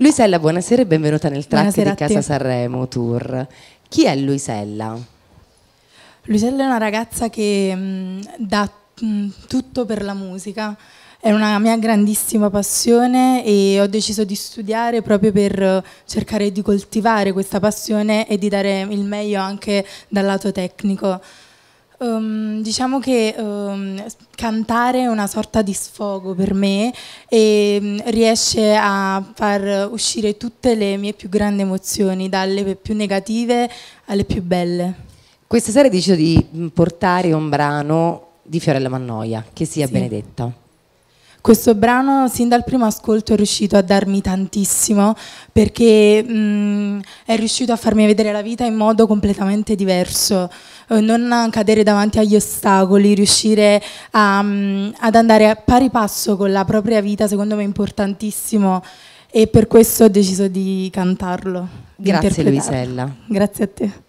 Luisella, buonasera e benvenuta nel track buonasera di Casa Sanremo Tour. Chi è Luisella? Luisella è una ragazza che mh, mm, dà mh, mm, tutto per la musica, è una mia grandissima passione e ho deciso di studiare proprio per cercare di coltivare questa passione e di dare il meglio anche dal lato tecnico. Um, diciamo che um, cantare è una sorta di sfogo per me e um, riesce a far uscire tutte le mie più grandi emozioni, dalle più negative alle più belle. Questa sera ho deciso di mm, portare un brano di Fiorella Mannoia, che sia sì. benedetta. Questo brano sin dal primo ascolto è riuscito a darmi tantissimo perché mh, mm, è riuscito a farmi vedere la vita in modo completamente diverso, eh, non cadere davanti agli ostacoli, riuscire a, mh, mm, ad andare a pari passo con la propria vita secondo me è importantissimo e per questo ho deciso di cantarlo. Grazie Luisella. Grazie a te.